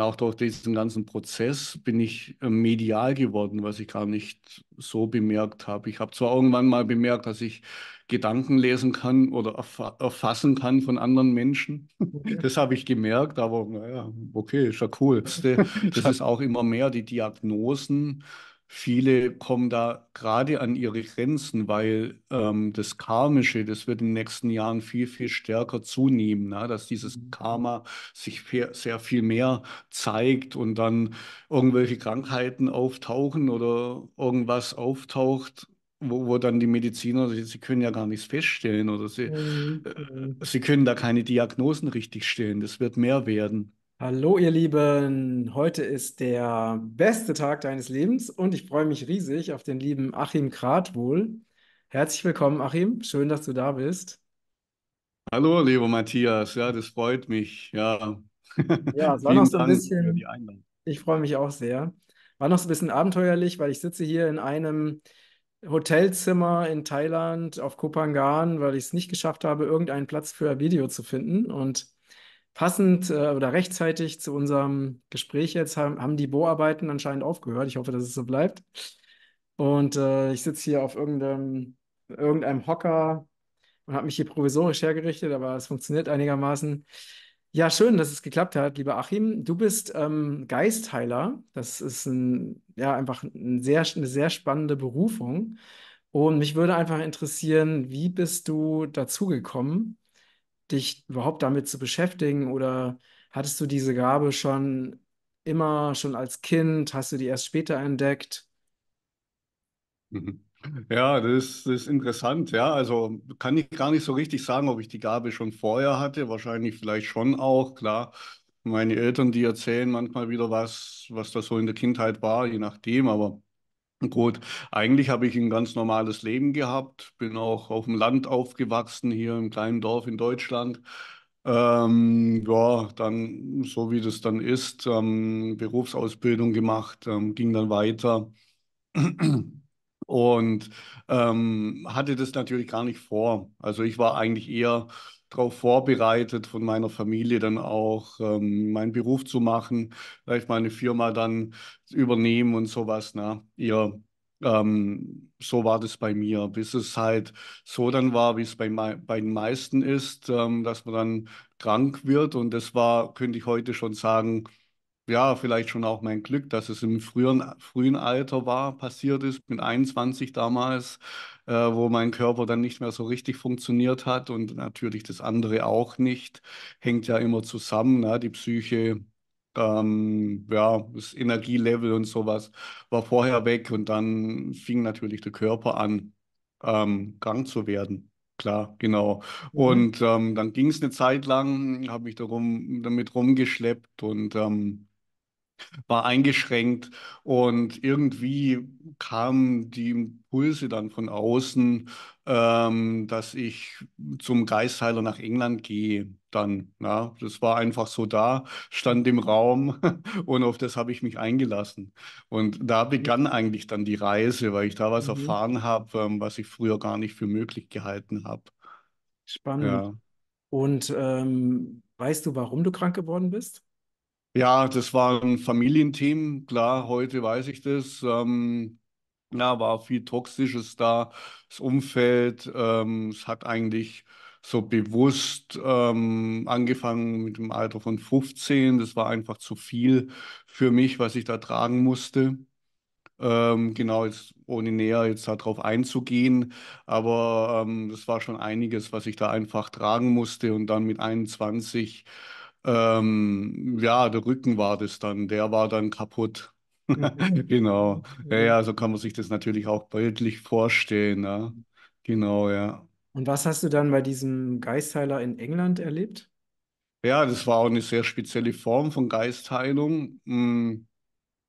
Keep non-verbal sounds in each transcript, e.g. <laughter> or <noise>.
auch durch diesen ganzen Prozess bin ich äh, medial geworden, was ich gar nicht so bemerkt habe. Ich habe zwar irgendwann mal bemerkt, dass ich Gedanken lesen kann oder erf erfassen kann von anderen Menschen. Das habe ich gemerkt, aber naja, okay, ist ja cool. <laughs> Das ist auch immer mehr die Diagnosen viele kommen da gerade an ihre Grenzen, weil ähm, das Karmische, das wird in den nächsten Jahren viel, viel stärker zunehmen, ne? dass dieses mhm. Karma sich sehr viel mehr zeigt und dann irgendwelche Krankheiten auftauchen oder irgendwas auftaucht. Wo, wo dann die Mediziner, sie, sie können ja gar nichts feststellen oder sie, mhm. äh, mhm. sie können da keine Diagnosen richtig stellen. Das wird mehr werden. Hallo ihr Lieben, heute ist der beste Tag deines Lebens und ich freue mich riesig auf den lieben Achim Kratwohl. Herzlich willkommen, Achim, schön, dass du da bist. Hallo, lieber Matthias, ja, das freut mich, ja. Ja, es war <laughs> noch so ein bisschen, ich freue mich auch sehr. War noch so ein bisschen abenteuerlich, weil ich sitze hier in einem Hotelzimmer in Thailand auf Kopangan, weil ich es nicht geschafft habe, irgendeinen Platz für ein Video zu finden und passend äh, oder rechtzeitig zu unserem Gespräch jetzt haben, haben die Bohrarbeiten anscheinend aufgehört. Ich hoffe, dass es so bleibt. Und äh, ich sitze hier auf irgendeinem, irgendeinem Hocker und habe mich hier provisorisch hergerichtet, aber es funktioniert einigermaßen. Ja, schön, dass es geklappt hat, lieber Achim. Du bist ähm, Geistheiler. Das ist ein, ja, einfach ein sehr, eine sehr spannende Berufung. Und mich würde einfach interessieren, wie bist du dazugekommen dich überhaupt damit zu beschäftigen? Oder hattest du diese Gabe schon immer, schon als Kind? Hast du die erst später entdeckt? Mhm. Ja, das, das, ist interessant. Ja, also kann ich gar nicht so richtig sagen, ob ich die Gabe schon vorher hatte. Wahrscheinlich vielleicht schon auch, klar. Meine Eltern, die erzählen manchmal wieder was, was das so in der Kindheit war, je nachdem. Aber Gut, eigentlich habe ich ein ganz normales Leben gehabt, bin auch auf dem Land aufgewachsen, hier im kleinen Dorf in Deutschland. Ähm, ja, dann, so wie das dann ist, ähm, Berufsausbildung gemacht, ähm, ging dann weiter und ähm, hatte das natürlich gar nicht vor. Also ich war eigentlich eher darauf vorbereitet, von meiner Familie dann auch ähm, meinen Beruf zu machen, vielleicht meine Firma dann übernehmen und sowas. Ne? Ihr, ähm, so war das bei mir, bis es halt so dann war, wie es bei, bei den meisten ist, ähm, dass man dann krank wird. Und das war, könnte ich heute schon sagen, ja, vielleicht schon auch mein Glück, dass es im frühen, frühen Alter war, passiert ist, mit 21 damals, äh, wo mein Körper dann nicht mehr so richtig funktioniert hat und natürlich das andere auch nicht. Hängt ja immer zusammen, ne? die Psyche, ähm, ja, das Energielevel und sowas war vorher weg und dann fing natürlich der Körper an, ähm, krank zu werden. Klar, genau. Mhm. Und ähm, dann ging es eine Zeit lang, habe mich darum, damit rumgeschleppt und ähm, war eingeschränkt und irgendwie kamen die Impulse dann von außen, ähm, dass ich zum Geistheiler nach England gehe. Dann, ja, das war einfach so da, stand im Raum <laughs> und auf das habe ich mich eingelassen. Und da begann eigentlich dann die Reise, weil ich da was mhm. erfahren habe, ähm, was ich früher gar nicht für möglich gehalten habe. Spannend. Ja. Und ähm, weißt du, warum du krank geworden bist? Ja, das waren Familienthemen, klar, heute weiß ich das. Ähm, ja, war viel Toxisches da, das Umfeld. Ähm, es hat eigentlich so bewusst ähm, angefangen mit dem Alter von 15. Das war einfach zu viel für mich, was ich da tragen musste. Ähm, genau, jetzt ohne näher jetzt darauf einzugehen, aber ähm, war schon einiges, was ich da einfach tragen musste und dann mit 21 ähm, ja, der Rücken war das dann, der war dann kaputt. Mhm. <laughs> genau. Ja, ja, mhm. so kann man sich das natürlich auch bildlich vorstellen. Ja. Ne? Genau, ja. Und was hast du dann bei diesem Geistheiler in England erlebt? Ja, das war auch eine sehr spezielle Form von Geistheilung. Hm,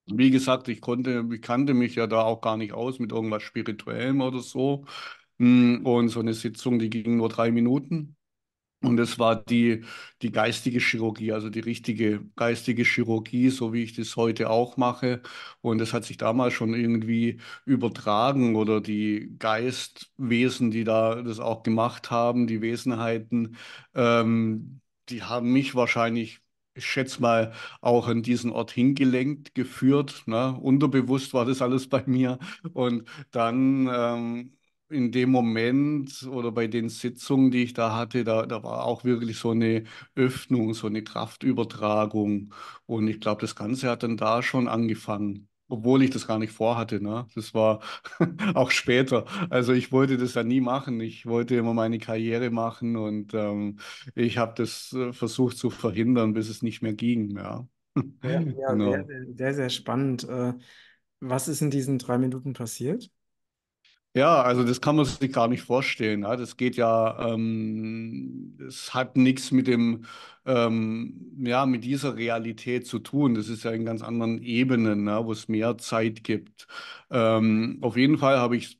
wie gesagt, ich konnte, ich kannte mich ja da auch gar nicht aus mit irgendwas Spirituellem oder so. Hm, und so eine Sitzung, die ging nur drei Minuten. Und es war die, die geistige Chirurgie, also die richtige geistige Chirurgie, so wie ich das heute auch mache. Und das hat sich damals schon irgendwie übertragen oder die Geistwesen, die da das auch gemacht haben, die Wesenheiten, ähm, die haben mich wahrscheinlich ich schätze mal, auch an diesen Ort hingelenkt, geführt. Ne? Unterbewusst war das alles bei mir. Und dann ähm, in dem Moment oder bei den Sitzungen, die ich da hatte, da, da war auch wirklich so eine Öffnung, so eine Kraftübertragung. Und ich glaube, das Ganze hat dann da schon angefangen obwohl ich das gar nicht vorhatte. Ne? Das war <laughs> auch später. Also ich wollte das ja nie machen. Ich wollte immer meine Karriere machen und ähm, ich habe das äh, versucht zu verhindern, bis es nicht mehr ging. Ja, ja, ja <laughs> genau. sehr, sehr, sehr, spannend. Äh, was ist in diesen drei Minuten passiert? Ja, also das kann man sich gar nicht vorstellen. Ja. Das geht ja, ähm, es hat nichts mit dem, ähm, ja, mit dieser Realität zu tun. Das ist ja in ganz anderen Ebenen, ja, wo es mehr Zeit gibt. Ähm, auf jeden Fall habe ich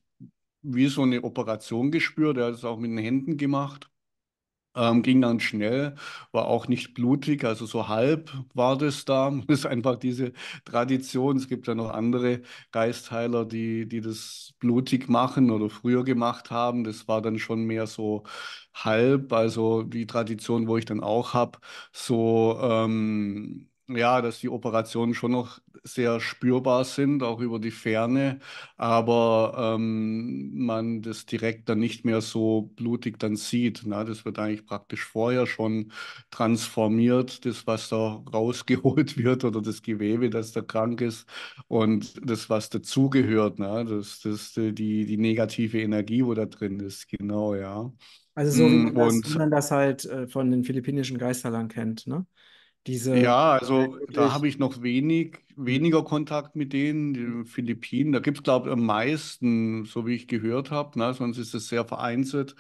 wie so eine Operation gespürt. Er hat es auch mit den Händen gemacht. Ähm, ging dann schnell, war auch nicht blutig, also so halb war das da. <laughs> Das ist einfach diese Tradition. Es gibt ja noch andere Geistheiler, die, die das blutig machen oder früher gemacht haben. Das war dann schon mehr so halb, also die Tradition, wo ich dann auch habe, so ähm, ja, dass die Operationen schon noch sehr spürbar sind, auch über die Ferne, aber ähm, man das direkt dann nicht mehr so blutig dann sieht. Na? Ne? Das wird eigentlich praktisch vorher schon transformiert, das, was da rausgeholt <laughs> wird oder das Gewebe, das da krank ist und das, was dazugehört, na? Ne? das, das die, die negative Energie, wo da drin ist, genau, ja. Also so wie mm, man, das, wie man das halt äh, von den philippinischen Geisterlern kennt, ne? Diese ja, also da habe ich noch wenig, weniger Kontakt mit denen, die Philippinen. Da gibt es, glaube ich, am meisten, so wie ich gehört habe. Ne? Sonst ist es sehr vereinzelt,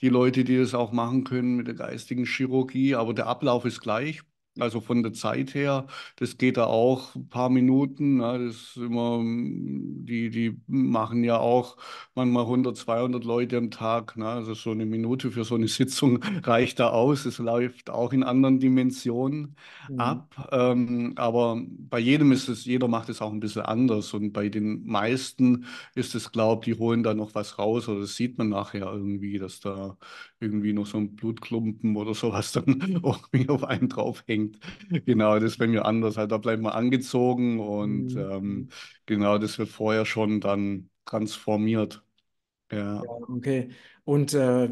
die Leute, die das auch machen können mit der geistigen Chirurgie. Aber der Ablauf ist gleich. Also von der Zeit her, das geht da auch ein paar Minuten. Ja, ne? das immer, hm, die, die machen ja auch manchmal 100, 200 Leute am Tag. Ne? Also so eine Minute für so eine <laughs> Sitzung reicht da aus. Es läuft auch in anderen Dimensionen mhm. ab. Ähm, aber bei jedem ist es, jeder macht es auch ein bisschen anders. Und bei den meisten ist es, glaube ich, die holen da noch was raus. Oder das sieht man nachher irgendwie, dass da irgendwie noch so ein Blutklumpen oder sowas dann auch <laughs> auf einen drauf hängt. Und genau, das ist bei mir anders. Halt, da bleibt man angezogen und mhm. ähm, mhm. genau, das wird vorher schon dann transformiert. Ja. ja okay. Und äh,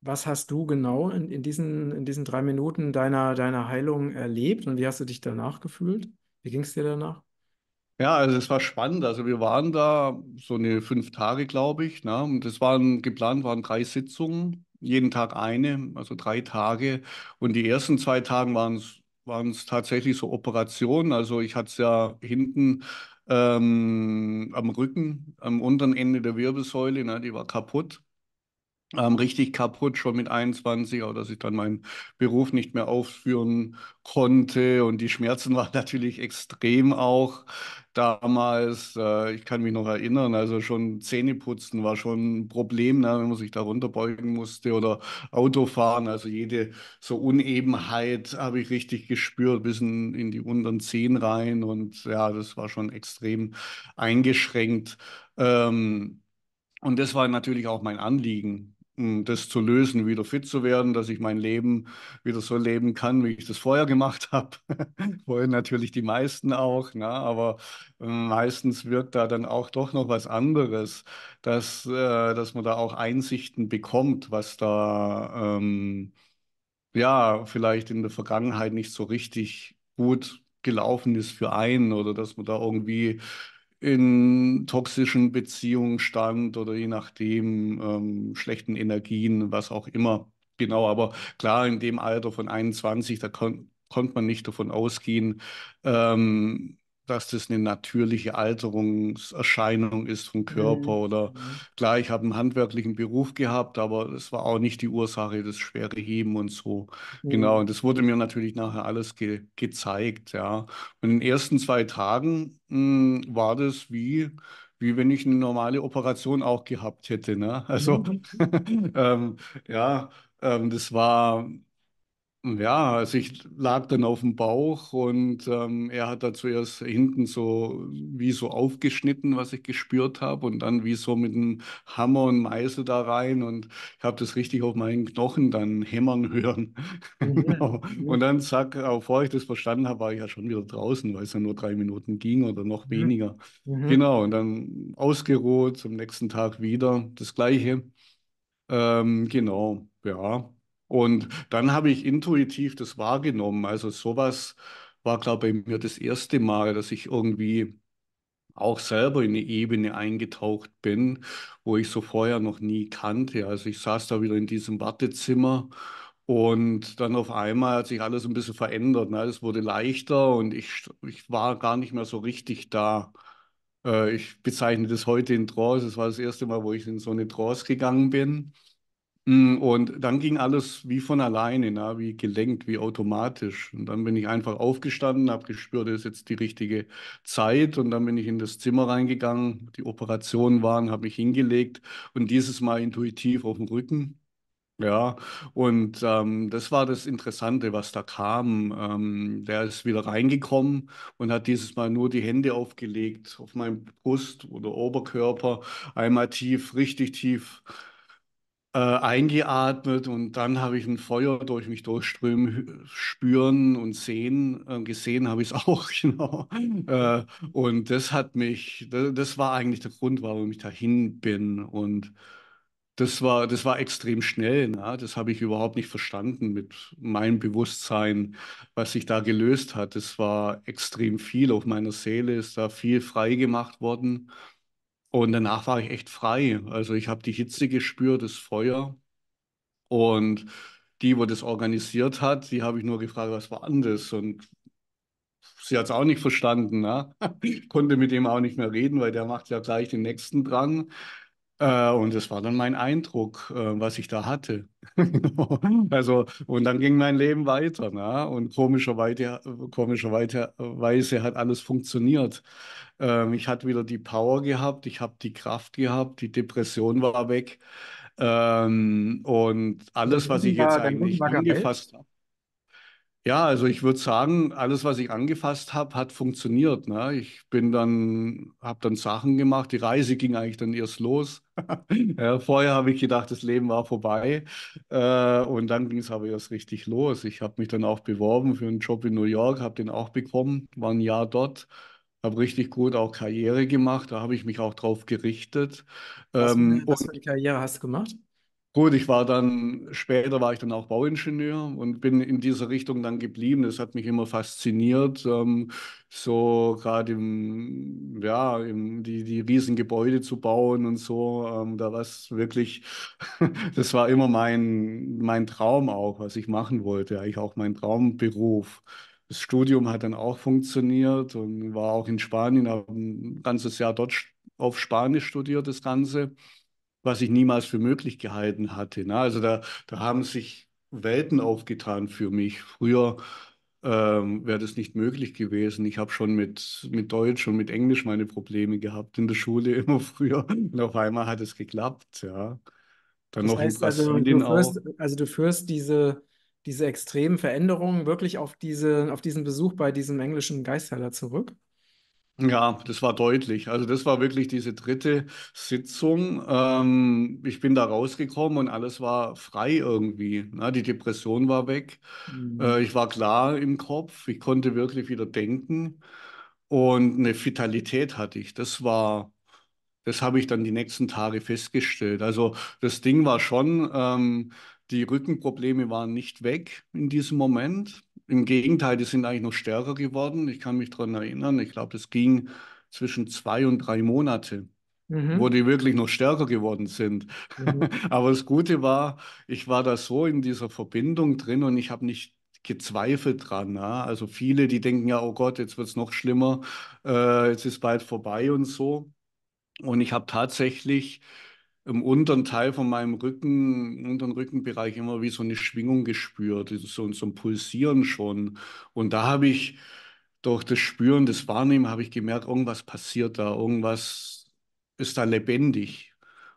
was hast du genau in, in, diesen, in diesen drei Minuten deiner, deiner Heilung erlebt und wie hast du dich danach gefühlt? Wie ging es dir danach? Ja, also es war spannend. Also wir waren da so eine fünf Tage, glaube ich. Ne? Und es waren geplant, waren drei Sitzungen jeden Tag eine, also drei Tage. Und die ersten zwei Tage waren es tatsächlich so Operationen. Also ich hatte es ja hinten ähm, am Rücken, am unteren Ende der Wirbelsäule, ne, die war kaputt ähm, richtig kaputt schon mit 21, auch dass ich dann meinen Beruf nicht mehr aufführen konnte. Und die Schmerzen <laughs> waren natürlich extrem auch damals. Äh, ich kann mich noch erinnern, also schon Zähneputzen war schon ein Problem, ne, wenn man sich da runterbeugen musste oder Autofahren. Also jede so Unebenheit habe ich richtig gespürt, bis in, in die unteren Zehen rein. Und ja, das war schon extrem eingeschränkt. Ähm, und das war natürlich auch mein Anliegen, das zu lösen, wieder fit zu werden, dass ich mein Leben wieder so leben kann, wie ich das vorher gemacht <laughs> habe. Wollen natürlich die meisten auch, ne? aber ähm, meistens wirkt da dann auch doch noch was anderes, dass, äh, dass man da auch Einsichten bekommt, was da ähm, ja vielleicht in der Vergangenheit nicht so richtig gut gelaufen ist für einen oder dass man da irgendwie in toxischen Beziehungen stand oder je nachdem ähm, schlechten Energien, was auch immer. Genau, aber klar, in dem Alter von 21, da kon konnte man nicht davon ausgehen, ähm, dass das eine natürliche Alterungserscheinung ist vom Körper mhm. oder mhm. klar, ich habe einen handwerklichen Beruf gehabt, aber es war auch nicht die Ursache, das schwere Heben und so. Genau, mhm. Genau, und das wurde mir natürlich nachher alles ge gezeigt, ja. Und in den ersten zwei Tagen mh, hm, war das wie wie wenn ich eine normale Operation auch gehabt hätte. Ne? Also, mhm. <laughs> ähm, ja, ähm, das war ja, also ich lag dann auf dem Bauch und ähm, er hat da zuerst hinten so wie so aufgeschnitten, was ich gespürt habe und dann wie so mit einem Hammer und Meißel da rein und ich habe das richtig auf meinen Knochen dann hämmern hören. <laughs> Mhm, genau. Mhm. Und dann zack, bevor ich das verstanden habe, war ich ja schon wieder draußen, weil es ja nur drei Minuten ging oder noch mhm, weniger. Mhm. Genau, und dann ausgeruht, am nächsten Tag wieder das Gleiche. Ähm, genau, ja. Und dann habe ich intuitiv das wahrgenommen. Also sowas war, glaube ich, bei mir das erste Mal, dass ich irgendwie auch selber in eine Ebene eingetaucht bin, wo ich so vorher noch nie kannte. Also ich saß da wieder in diesem Wartezimmer und dann auf einmal hat sich alles ein bisschen verändert. Ne? Es wurde leichter und ich, ich war gar nicht mehr so richtig da. Äh, ich bezeichne das heute in Trance. Es war das erste Mal, wo ich in so eine Trance gegangen bin. Mm, und dann ging alles wie von alleine, na, wie gelenkt, wie automatisch. Und dann bin ich einfach aufgestanden, habe gespürt, es ist jetzt die richtige Zeit. Und dann bin ich in das Zimmer reingegangen, die Operationen waren, habe mich hingelegt und dieses Mal intuitiv auf dem Rücken. Ja, und ähm, das war das Interessante, was da kam. Ähm, der ist wieder reingekommen und hat dieses Mal nur die Hände aufgelegt auf meinen Brust oder Oberkörper, einmal tief, richtig tief äh, eingeatmet und dann habe ich ein Feuer durch mich durchströmen, spüren und sehen. Äh, gesehen habe ich es <laughs> auch, genau. Äh, und das hat mich, das, das, war eigentlich der Grund, warum ich dahin bin. Und das war, das war extrem schnell. Ne? Das habe ich überhaupt nicht verstanden mit meinem Bewusstsein, was sich da gelöst hat. Das war extrem viel. Auf meiner Seele ist da viel frei gemacht worden. Und danach war ich echt frei. Also ich habe die Hitze gespürt, das Feuer. Und die, wo das organisiert hat, die habe ich nur gefragt, was war anders? Und sie hat es auch nicht verstanden. Ne? <laughs> Konnte mit dem auch nicht mehr reden, weil der macht ja gleich den nächsten dran. Äh, und das war dann mein Eindruck, äh, was ich da hatte. <laughs> also, und dann ging mein Leben weiter. Na? Ne? Und komischerweise, komischerweise äh, hat alles funktioniert. Ähm, ich hatte wieder die Power gehabt, ich habe die Kraft gehabt, die Depression war weg. Ähm, und alles, was ich jetzt eigentlich angefasst habe. Ja, also ich würde sagen, alles, was ich angefasst habe, hat funktioniert. Ne? Ich bin dann, habe dann Sachen gemacht. Die Reise ging eigentlich dann erst los. <laughs> ja, vorher habe ich gedacht, das Leben war vorbei. Äh, und dann ging es aber erst richtig los. Ich habe mich dann auch beworben für einen Job in New York, habe den auch bekommen, war ein Jahr dort habe richtig gut auch Karriere gemacht, da habe ich mich auch drauf gerichtet. Was, ähm, was für eine Karriere hast du gemacht? Gut, ich war dann, später war ich dann auch Bauingenieur und bin in dieser Richtung dann geblieben. Das hat mich immer fasziniert. Ähm, so gerade im, ja, im, die, die riesen zu bauen und so, ähm, da war es wirklich, <laughs> das war immer mein, mein Traum auch, was ich machen wollte, eigentlich auch mein Traumberuf. Das Studium hat dann auch funktioniert und war auch in Spanien, habe ein ganzes Jahr dort auf Spanisch studiert, das Ganze was ich niemals für möglich gehalten hatte. Ne? Also da, da haben sich Welten aufgetan für mich. Früher ähm, wäre das nicht möglich gewesen. Ich habe schon mit, mit Deutsch und mit Englisch meine Probleme gehabt in der Schule <laughs> immer früher. Und auf einmal hat es geklappt, ja. Dann das noch heißt, also, du führst, also du führst diese, diese extremen Veränderungen wirklich auf, diese, auf diesen Besuch bei diesem englischen Geistheiler zurück? Ja, das war deutlich. Also das war wirklich diese dritte Sitzung. Ähm, ich bin da rausgekommen und alles war frei irgendwie. Na, ne? die Depression war weg. Mhm. Äh, ich war klar im Kopf. Ich konnte wirklich wieder denken. Und eine Vitalität hatte ich. Das war, das habe ich dann die nächsten Tage festgestellt. Also das Ding war schon, ähm, die Rückenprobleme waren nicht weg in diesem Moment. Im Gegenteil, die sind eigentlich noch stärker geworden. Ich kann mich daran erinnern, ich glaube, es ging zwischen zwei und drei Monate. Mhm. wo die wirklich noch stärker geworden sind. Mhm. <laughs> Aber das Gute war, ich war da so in dieser Verbindung drin und ich habe nicht gezweifelt dran. Na? Ne? Also viele, die denken ja, oh Gott, jetzt wird es noch schlimmer, äh, jetzt ist bald vorbei und so. Und ich habe tatsächlich im unteren Teil von meinem Rücken, im unteren Rückenbereich immer wie so eine Schwingung gespürt, so, so ein Pulsieren schon. Und da habe ich durch das Spüren, das Wahrnehmen, habe ich gemerkt, irgendwas passiert da, irgendwas ist da lebendig.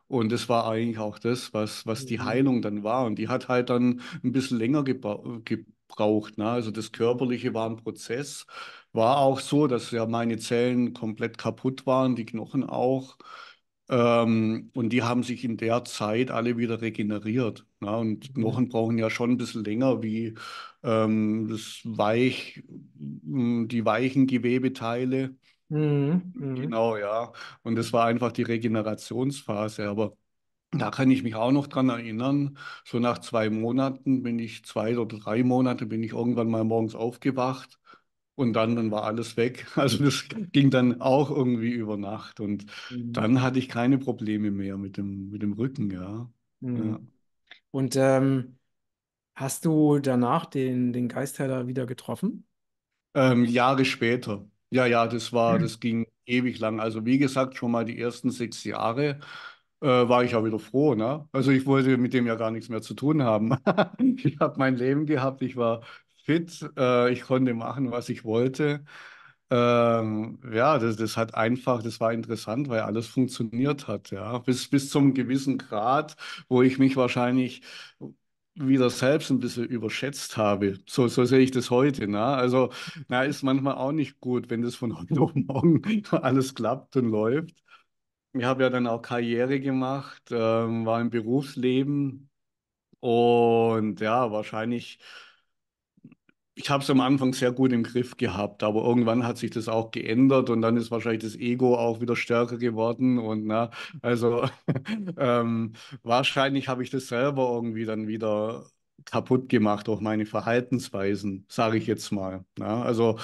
Und das war eigentlich auch das, was, was die mhm. Heilung dann war. Und die hat halt dann ein bisschen länger gebraucht. Ne? Also das Körperliche war ein Prozess. War auch so, dass ja meine Zellen komplett kaputt waren, die Knochen auch. Ähm, und die haben sich in der Zeit alle wieder regeneriert. Na? Ne? Und Knochen mhm. brauchen ja schon ein bisschen länger, wie ähm, das Weich, hm, die weichen Gewebeteile. Mhm. mhm. Genau, ja. Und das war einfach die Regenerationsphase. Aber da kann ich mich auch noch dran erinnern. So nach zwei Monaten bin ich, zwei oder drei Monate bin ich irgendwann mal morgens aufgewacht und dann, dann war alles weg. <laughs> Also das ging dann auch irgendwie über Nacht. Und mhm. dann hatte ich keine Probleme mehr mit dem, mit dem Rücken, ja. Mhm. ja. Und ähm, hast du danach den, den Geistheiler wieder getroffen? Ähm, Jahre später. Ja, ja, das war, mhm. das ging ewig lang. Also wie gesagt, schon mal die ersten sechs Jahre äh, war ich ja wieder froh. Ne? Also ich wollte mit dem ja gar nichts mehr zu tun haben. <laughs> ich habe mein Leben gehabt, ich war fit. Äh, ich konnte machen, was ich wollte. Ähm, ja, das, das hat einfach, das war interessant, weil alles funktioniert hat, ja. Bis, bis zum gewissen Grad, wo ich mich wahrscheinlich wieder selbst ein bisschen überschätzt habe. So, so sehe ich das heute. Ne? Also, na, ist manchmal auch nicht gut, wenn das von <laughs> heute auf morgen alles klappt und läuft. Ich habe ja dann auch Karriere gemacht, ähm, war im Berufsleben und ja, wahrscheinlich ich habe es am Anfang sehr gut im Griff gehabt, aber irgendwann hat sich das auch geändert und dann ist wahrscheinlich das Ego auch wieder stärker geworden und na, ne, also <laughs> ähm, wahrscheinlich habe ich das selber irgendwie dann wieder kaputt gemacht durch meine Verhaltensweisen, sage ich jetzt mal. Na, ne? also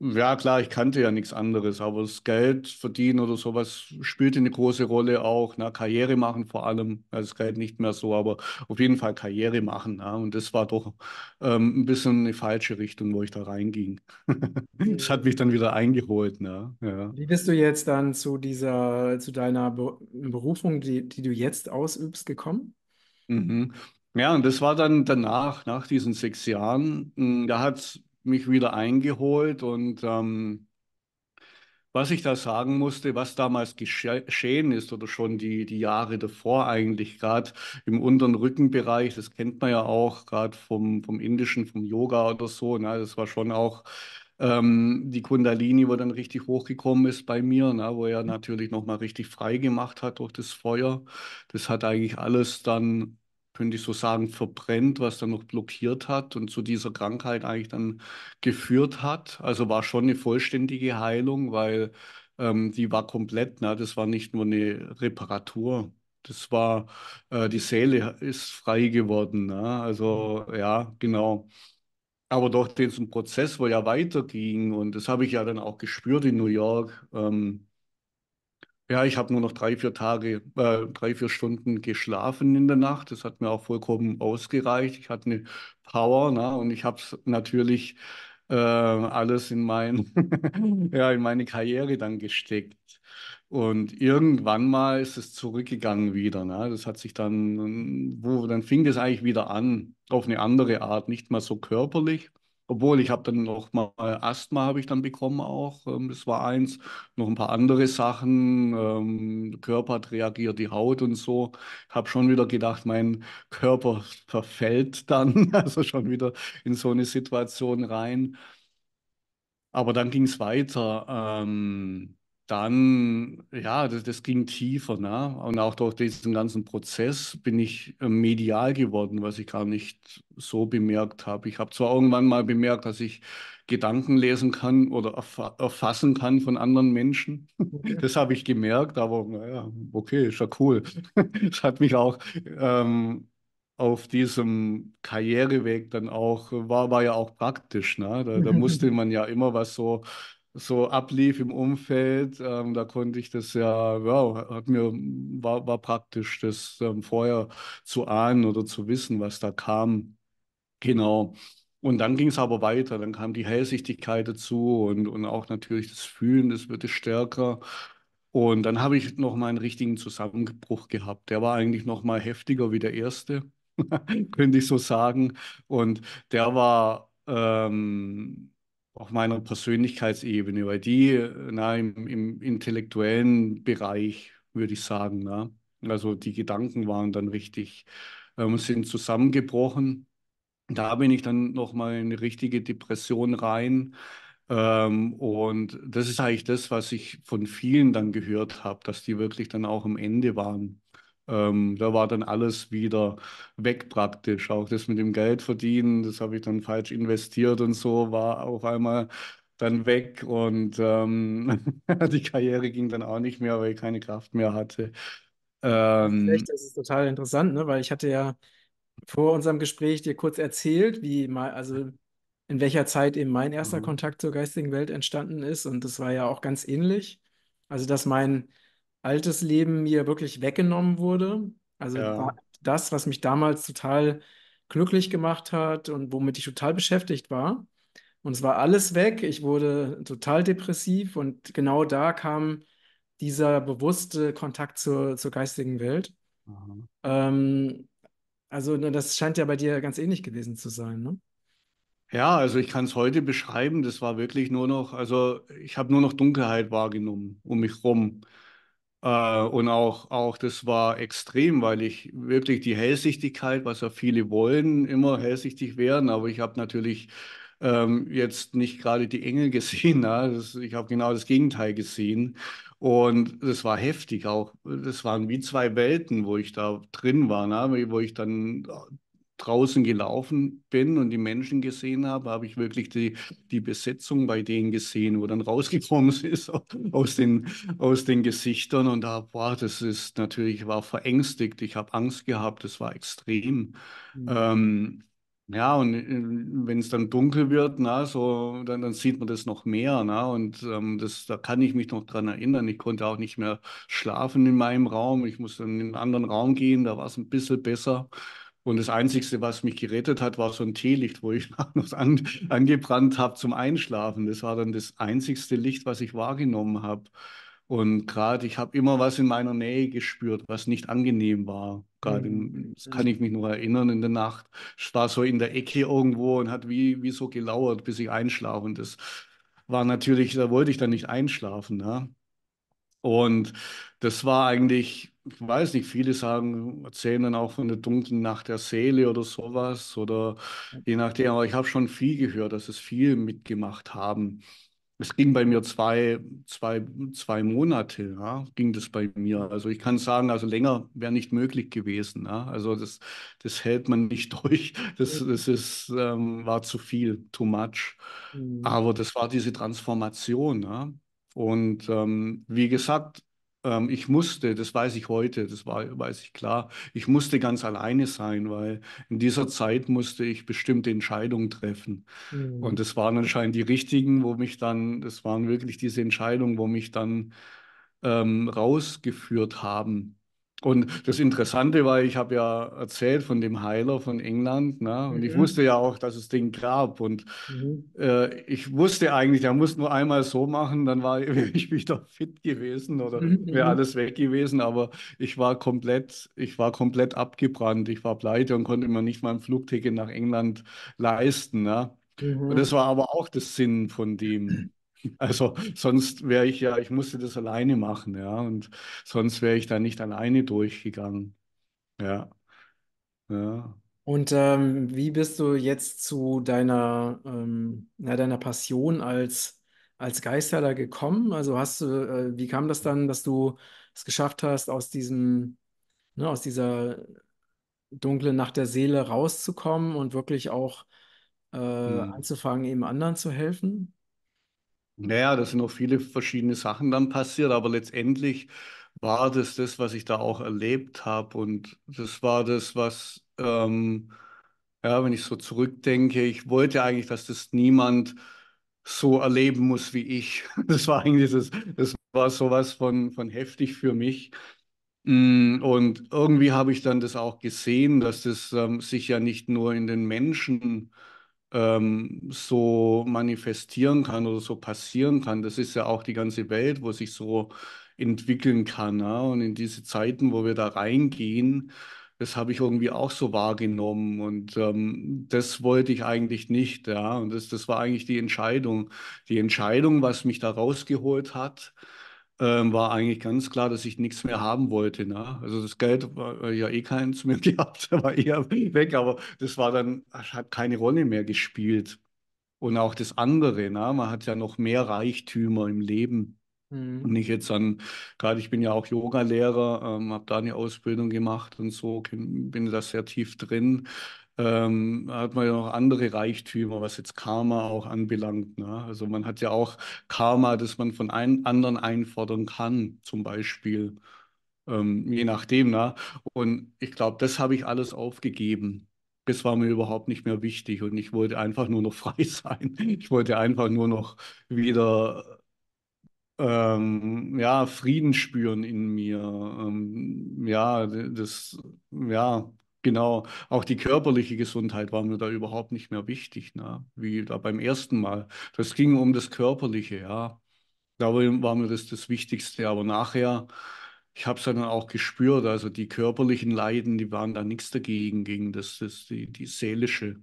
ja, klar, ich kannte ja nichts anderes, aber das Geld verdienen oder sowas spielte eine große Rolle auch. Ne? Karriere machen vor allem, also das Geld nicht mehr so, aber auf jeden Fall Karriere machen. Ne? Und das war doch ähm, ein bisschen eine falsche Richtung, wo ich da reinging. <laughs> das hat mich dann wieder eingeholt. Ne? Ja. Wie bist du jetzt dann zu dieser, zu deiner Berufung, die, die du jetzt ausübst, gekommen? Mhm. Ja, und das war dann danach, nach diesen sechs Jahren, hm, da hat es mich wieder eingeholt und ähm, was ich da sagen musste, was damals geschehen ist oder schon die, die Jahre davor eigentlich, gerade im unteren Rückenbereich, das kennt man ja auch, gerade vom, vom Indischen, vom Yoga oder so, ne? das war schon auch ähm, die Kundalini, wo dann richtig hochgekommen ist bei mir, ne? wo er natürlich nochmal richtig frei gemacht hat durch das Feuer. Das hat eigentlich alles dann könnte ich so sagen, verbrennt, was dann noch blockiert hat und zu dieser Krankheit eigentlich dann geführt hat. Also war schon eine vollständige Heilung, weil ähm, die war komplett, ne? das war nicht nur eine Reparatur. Das war, äh, die Seele ist frei geworden. Ne? Also mhm. ja, genau. Aber doch, diesen Prozess, wo ja weiterging, und das habe ich ja dann auch gespürt in New York, ähm, ja, ich habe nur noch drei, vier Tage, äh, drei, vier Stunden geschlafen in der Nacht. Das hat mir auch vollkommen ausgereicht. Ich hatte eine Power, na, ne? und ich habe es natürlich äh, alles in, mein, <laughs> ja, in meine Karriere dann gesteckt. Und irgendwann mal ist es zurückgegangen wieder. Ne? Das hat sich dann, wo dann fing das eigentlich wieder an, auf eine andere Art, nicht mal so körperlich, obwohl, ich habe dann noch mal Asthma habe ich dann bekommen auch. Ähm, das war eins. Noch ein paar andere Sachen. Der ähm, Körper hat reagiert, die Haut und so. Ich habe schon wieder gedacht, mein Körper verfällt dann, <laughs> also schon wieder in so eine Situation rein. Aber dann ging es weiter. Ähm, dann, ja, das, das, ging tiefer. Ne? Und auch durch diesen ganzen Prozess bin ich äh, medial geworden, was ich gar nicht so bemerkt habe. Ich habe zwar irgendwann mal bemerkt, dass ich Gedanken lesen kann oder erf erfassen kann von anderen Menschen. Okay. Das habe ich gemerkt, aber naja, okay, ist ja cool. Das <laughs> hat mich auch ähm, auf diesem Karriereweg dann auch, war, war ja auch praktisch. Ne? Da, da musste <laughs> man ja immer was so so ablief im Umfeld, ähm, da konnte ich das ja, wow, hat mir, war, war praktisch, das ähm, vorher zu ahnen oder zu wissen, was da kam. Genau. Und dann ging es aber weiter, dann kam die Hellsichtigkeit dazu und, und auch natürlich das Fühlen, das wurde stärker. Und dann habe ich noch mal einen richtigen Zusammenbruch gehabt. Der war eigentlich noch mal heftiger wie der erste, <laughs> könnte ich so sagen. Und der war ähm, auf meiner Persönlichkeitsebene, weil die äh, na, im, im intellektuellen Bereich, würde ich sagen, na, also die Gedanken waren dann richtig, ähm, sind zusammengebrochen. Da bin ich dann nochmal in eine richtige Depression rein. Ähm, und das ist eigentlich das, was ich von vielen dann gehört habe, dass die wirklich dann auch am Ende waren. Ähm, da war dann alles wieder weg praktisch. Auch das mit dem Geld verdienen, das habe ich dann falsch investiert und so, war auf einmal dann weg und ähm, <laughs> die Karriere ging dann auch nicht mehr, weil ich keine Kraft mehr hatte. Ähm, das ist total interessant, ne? weil ich hatte ja vor unserem Gespräch dir kurz erzählt, wie mal, also in welcher Zeit eben mein erster mhm. Kontakt zur geistigen Welt entstanden ist und das war ja auch ganz ähnlich. Also, dass mein altes Leben mir wirklich weggenommen wurde. Also ja. das, was mich damals total glücklich gemacht hat und womit ich total beschäftigt war. Und es war alles weg. Ich wurde total depressiv und genau da kam dieser bewusste Kontakt zur, zur geistigen Welt. Ähm, also ne, das scheint ja bei dir ganz ähnlich gewesen zu sein, ne? Ja, also ich kann es heute beschreiben. Das war wirklich nur noch, also ich habe nur noch Dunkelheit wahrgenommen um mich rum. Äh, und auch, auch das war extrem, weil ich wirklich die Hellsichtigkeit, was ja viele wollen, immer hellsichtig werden, aber ich habe natürlich ähm, jetzt nicht gerade die Engel <laughs> gesehen. Na? Ne? Das, ich habe genau das Gegenteil gesehen. Und das war heftig auch. Das waren wie zwei Welten, wo ich da drin war, na? Ne? wo ich dann draußen gelaufen bin und die Menschen gesehen habe, habe ich wirklich die, die Besetzung bei denen gesehen, wo dann rausgekommen <laughs> ist aus den, aus den Gesichtern und da, war das ist natürlich, war verängstigt, ich habe Angst gehabt, das war extrem. Mhm. Ähm, ja, und äh, wenn es dann dunkel wird, na, so, dann, dann sieht man das noch mehr. Na, und ähm, das, da kann ich mich noch dran erinnern. Ich konnte auch nicht mehr schlafen in meinem Raum. Ich musste in einen anderen Raum gehen, da war es ein bisschen besser. Und das Einzige, was mich gerettet hat, war so ein Teelicht, wo ich <laughs> noch an, angebrannt habe zum Einschlafen. Das war dann das einzigste Licht, was ich wahrgenommen habe. Und gerade, ich habe immer was in meiner Nähe gespürt, was nicht angenehm war. Gerade, mhm. das kann ich mich nur erinnern, in der Nacht. Ich war so in der Ecke irgendwo und hat wie, wie so gelauert, bis ich einschlafe. Und das war natürlich, da wollte ich dann nicht einschlafen. Ja? Ne? Und das war eigentlich ich weiß nicht, viele sagen, erzählen dann auch von der dunklen Nacht der Seele oder sowas oder je nachdem, aber ich habe schon viel gehört, dass es viel mitgemacht haben. Es ging bei mir zwei, zwei, zwei Monate, ja, ging das bei mir. Also ich kann sagen, also länger wäre nicht möglich gewesen. Ja. Also das, das hält man nicht <laughs> durch. Das, das ist, ähm, war zu viel, too much. Mhm. Aber das war diese Transformation. Ja. Und ähm, wie gesagt, ähm, ich musste, das weiß ich heute, das war, weiß ich klar, ich musste ganz alleine sein, weil in dieser Zeit musste ich bestimmte Entscheidungen treffen. Mhm. Und das waren anscheinend die richtigen, wo mich dann, das waren wirklich diese Entscheidungen, wo mich dann ähm, rausgeführt haben und das Interessante war, ich habe ja erzählt von dem Heiler von England, ne? und mhm. ich wusste ja auch, dass es den gab. Und mhm. äh, ich wusste eigentlich, er muss nur einmal so machen, dann war <laughs> ich wieder fit gewesen oder mhm, wäre mhm. alles weg gewesen. Aber ich war komplett, ich war komplett abgebrannt, ich war pleite und konnte mir nicht mal ein Flugticket nach England leisten. Ne? Und mhm. das war aber auch der Sinn von dem <laughs> Also sonst wäre ich ja, ich musste das alleine machen, ja, und sonst wäre ich da nicht alleine durchgegangen. Ja. Ja. Und ähm, wie bist du jetzt zu deiner, ähm, na, deiner Passion als, als Geisterler gekommen? Also hast du, äh, wie kam das dann, dass du es geschafft hast, aus diesem, ne, aus dieser dunklen Nacht der Seele rauszukommen und wirklich auch äh, mhm. anzufangen, eben anderen zu helfen? Naja, da sind noch viele verschiedene Sachen dann passiert, aber letztendlich war das das, was ich da auch erlebt habe. Und das war das, was, ähm, ja, wenn ich so zurückdenke, ich wollte eigentlich, dass das niemand so erleben muss wie ich. <laughs> Das war eigentlich das, das war sowas von, von heftig für mich. Mm, und irgendwie habe ich dann das auch gesehen, dass das ähm, sich ja nicht nur in den Menschen ähm, so manifestieren kann oder so passieren kann. Das ist ja auch die ganze Welt, wo sich so entwickeln kann. Ja? Ne? Und in diese Zeiten, wo wir da reingehen, das habe ich irgendwie auch so wahrgenommen und ähm, das wollte ich eigentlich nicht, ja. Und das, das war eigentlich die Entscheidung. Die Entscheidung, was mich da rausgeholt hat, ähm, war eigentlich ganz klar, dass ich nichts mehr haben wollte. Ne? Also das Geld war äh, ja eh keins <laughs> mehr gehabt, war eher weg, aber das war dann, hat keine Rolle mehr gespielt. Und auch das andere, ne? man hat ja noch mehr Reichtümer im Leben. Mhm. Und nicht jetzt an, gerade ich bin ja auch Yogalehrer, ähm, habe da eine Ausbildung gemacht und so, bin da sehr tief drin ähm, hat man ja noch andere Reichtümer, was jetzt Karma auch anbelangt. Ne? Also man hat ja auch Karma, das man von ein, anderen einfordern kann, zum Beispiel, ähm, je nachdem. Ne? Und ich glaube, das habe ich alles aufgegeben. Das war mir überhaupt nicht mehr wichtig und ich wollte einfach nur noch <laughs> frei sein. Ich wollte einfach nur noch wieder ähm, ja, Frieden spüren in mir. Ähm, ja, das, ja, Genau, auch die körperliche Gesundheit war mir da überhaupt nicht mehr wichtig, ne? wie da beim ersten Mal. Das ging um das Körperliche, ja. Da war mir das das Wichtigste, aber nachher, ich habe es dann auch gespürt, also die körperlichen Leiden, die waren da nichts dagegen, gegen das, das die, die seelische,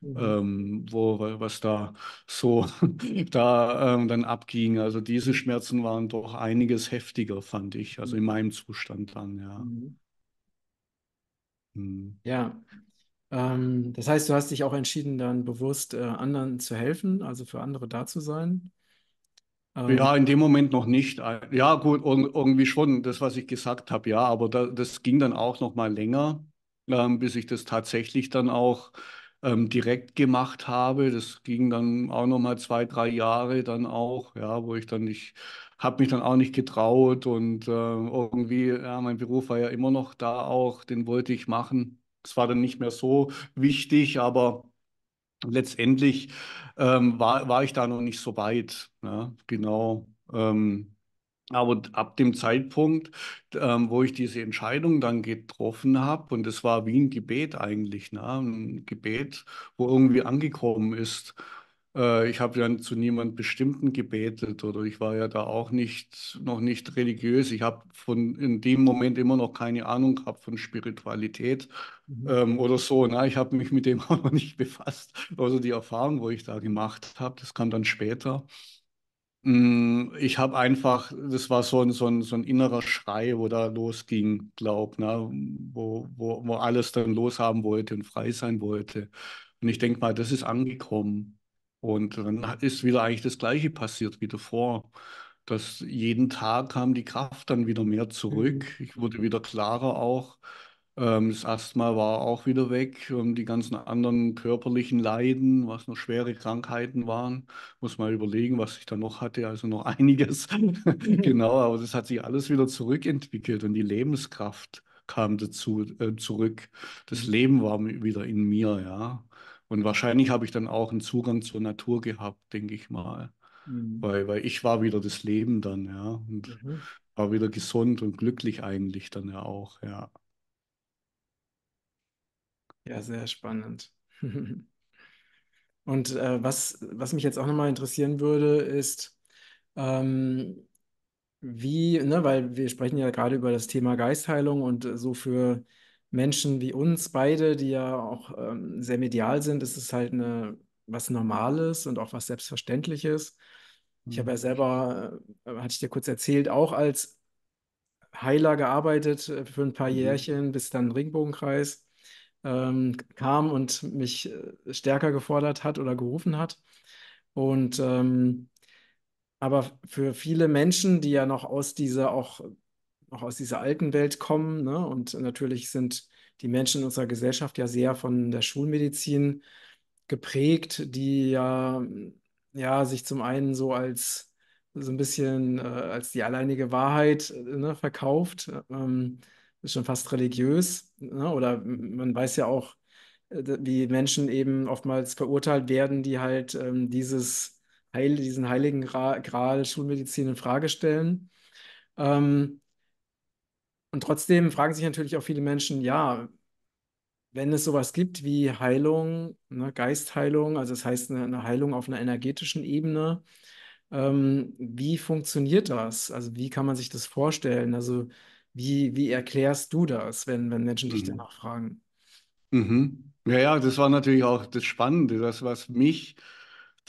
mhm. ähm, wo, was da so <laughs> da ähm, dann abging. Also diese Schmerzen waren doch einiges heftiger, fand ich, also in meinem Zustand dann, ja. Mhm. Mhm. Ja. Ähm, das heißt, du hast dich auch entschieden, dann bewusst äh, anderen zu helfen, also für andere da zu sein. Ähm, ja, in dem Moment noch nicht. Äh, ja, gut, irgendwie schon, das, was ich gesagt habe, ja, aber da, das ging dann auch noch mal länger, ähm, bis ich das tatsächlich dann auch ähm, direkt gemacht habe. Das ging dann auch noch mal zwei, drei Jahre dann auch, ja, wo ich dann nicht habe mich dann auch nicht getraut und äh, irgendwie, ja, mein Beruf war ja immer noch da auch, den wollte ich machen. Es war dann nicht mehr so wichtig, aber letztendlich ähm, war, war ich da noch nicht so weit. Ne? Genau. Ähm, aber ab dem Zeitpunkt, ähm, wo ich diese Entscheidung dann getroffen habe, und es war wie ein Gebet eigentlich, ne? ein Gebet, wo irgendwie angekommen ist, äh, ich habe ja zu niemand Bestimmten gebetet oder ich war ja da auch nicht, noch nicht religiös. Ich habe von in dem Moment immer noch keine Ahnung gehabt von Spiritualität mhm. ähm, oder so. Na, ich habe mich mit dem <laughs> auch noch nicht befasst. Also die Erfahrung, wo ich da gemacht habe, das kam dann später. Mm, ich habe einfach, das war so ein, so, ein, so ein innerer Schrei, wo da losging, glaube ne? wo, wo, wo alles dann loshaben wollte und frei sein wollte. Und ich denke mal, das ist angekommen. Und dann ist wieder eigentlich das Gleiche passiert wie davor dass jeden Tag kam die Kraft dann wieder mehr zurück. Mhm. Ich wurde wieder klarer auch. Ähm, das Asthma war auch wieder weg. Ähm, die ganzen anderen körperlichen Leiden, was noch schwere Krankheiten waren, muss mal überlegen, was ich da noch hatte. Also noch <laughs> einiges. <laughs> genau, aber das hat sich alles wieder zurückentwickelt und die Lebenskraft kam dazu äh, zurück. Das mhm. Leben war wieder in mir, ja. Und wahrscheinlich habe ich dann auch einen Zugang zur Natur gehabt, denke ich mal. Mhm. Weil, weil ich war wieder das Leben dann, ja. Und mhm. war wieder gesund und glücklich eigentlich dann ja auch, ja. Ja, sehr spannend. <laughs> und äh, was, was mich jetzt auch nochmal interessieren würde, ist, ähm, wie, ne, weil wir sprechen ja gerade über das Thema Geistheilung und so für Menschen wie uns beide, die ja auch ähm, sehr medial sind, ist es halt eine, was Normales und auch was Selbstverständliches. Mhm. Ich habe ja mhm. selber, äh, hatte ich dir kurz erzählt, auch als Heiler gearbeitet äh, für ein paar mhm. Jährchen, bis dann Ringbogenkreis ähm, kam und mich äh, stärker gefordert hat oder gerufen hat. Und ähm, aber für viele Menschen, die ja noch aus dieser auch auch aus dieser alten Welt kommen. Ne? Und natürlich sind die Menschen in unserer Gesellschaft ja sehr von der Schulmedizin geprägt, die ja, ja sich zum einen so als so ein bisschen äh, als die alleinige Wahrheit äh, ne, verkauft, ähm, ist schon fast religiös. Ne? Oder man weiß ja auch, äh, wie Menschen eben oftmals verurteilt werden, die halt ähm, dieses Heil, diesen heiligen Gra Gral Schulmedizin in Frage stellen. Ähm, und trotzdem fragen sich natürlich auch viele Menschen, ja, wenn es sowas gibt wie Heilung, ne, Geistheilung, also das heißt eine, eine, Heilung auf einer energetischen Ebene, ähm, wie funktioniert das? Also wie kann man sich das vorstellen? Also wie, wie erklärst du das, wenn, wenn Menschen dich mhm. danach fragen? Mhm. Ja, ja, das war natürlich auch das Spannende, das, was mich äh,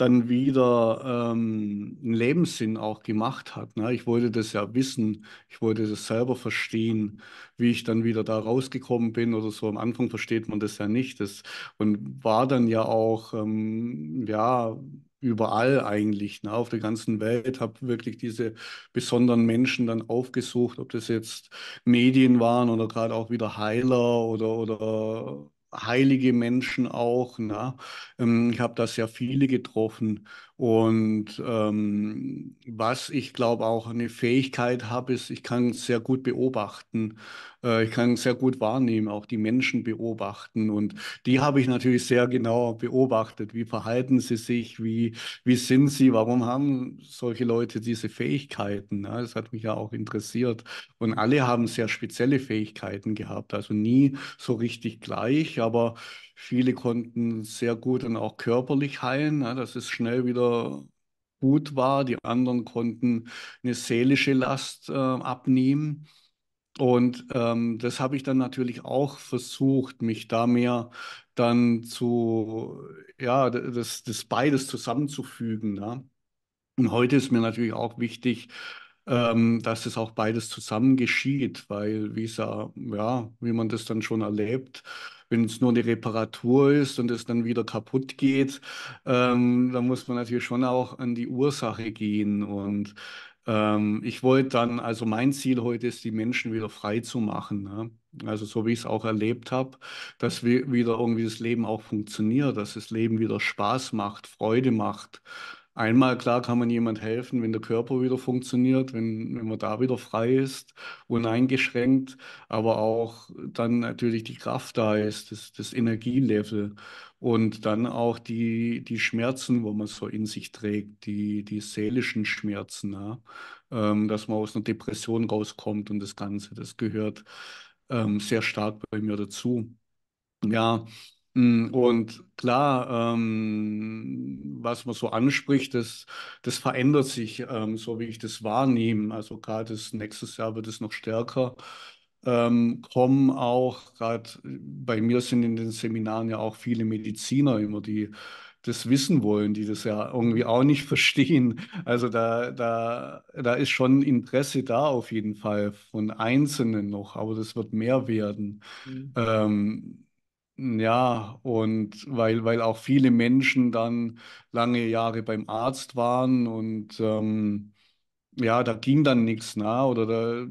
dann wieder ähm, einen Lebenssinn auch gemacht hat. Ne? Ich wollte das ja wissen, ich wollte das selber verstehen, wie ich dann wieder da rausgekommen bin oder so. Am Anfang versteht man das ja nicht. Das, und war dann ja auch, ähm, ja, überall eigentlich, ne, auf der ganzen Welt, habe wirklich diese besonderen Menschen dann aufgesucht, ob das jetzt Medien waren oder gerade auch wieder Heiler oder, oder heilige Menschen auch. Ne? Ähm, ich habe das ja viele getroffen und ähm, was ich glaube auch eine Fähigkeit habe, ist, ich kann sehr gut beobachten. Äh, ich kann sehr gut wahrnehmen, auch die Menschen beobachten. Und die habe ich natürlich sehr genau beobachtet. Wie verhalten sie sich? Wie, wie sind sie? Warum haben solche Leute diese Fähigkeiten? Ja, das hat mich ja auch interessiert. Und alle haben sehr spezielle Fähigkeiten gehabt. Also nie so richtig gleich, aber Viele konnten sehr gut und auch körperlich heilen, ja, ne, dass es schnell wieder gut war. Die anderen konnten eine seelische Last äh, abnehmen. Und ähm, das habe ich dann natürlich auch versucht, mich da mehr dann zu, ja, das, das beides zusammenzufügen. Ja. Ne? Und heute ist mir natürlich auch wichtig, ähm, dass es auch beides zusammen geschieht, weil, wie, ja, wie man das dann schon erlebt, wenn es nur eine Reparatur ist und es dann wieder kaputt geht, ähm, dann muss man natürlich schon auch an die Ursache gehen. Und ähm, ich wollte dann, also mein Ziel heute ist, die Menschen wieder frei zu machen. Ne? Also so wie ich es auch erlebt habe, dass wieder irgendwie das Leben auch funktioniert, dass das Leben wieder Spaß macht, Freude macht. Einmal klar kann man jemand helfen, wenn der Körper wieder funktioniert, wenn, wenn man da wieder frei ist, uneingeschränkt, aber auch dann natürlich die Kraft da ist, das, das Energielevel und dann auch die, die Schmerzen, wo man so in sich trägt, die, die seelischen Schmerzen, ja? ähm, dass man aus einer Depression rauskommt und das Ganze, das gehört ähm, sehr stark bei mir dazu. Ja, Mhm. Und klar, ähm, was man so anspricht, das, das verändert sich, ähm, so wie ich das wahrnehme. Also gerade nächstes Jahr wird es noch stärker ähm, kommen. Auch gerade bei mir sind in den Seminaren ja auch viele Mediziner immer, die das wissen wollen, die das ja irgendwie auch nicht <laughs> verstehen. Also da, da, da ist schon Interesse da auf jeden Fall von Einzelnen noch, aber das wird mehr werden. Mhm ähm, ja, und weil, weil auch viele Menschen dann lange Jahre beim Arzt waren und ähm, ja, da ging dann nichts, ne? Oder da,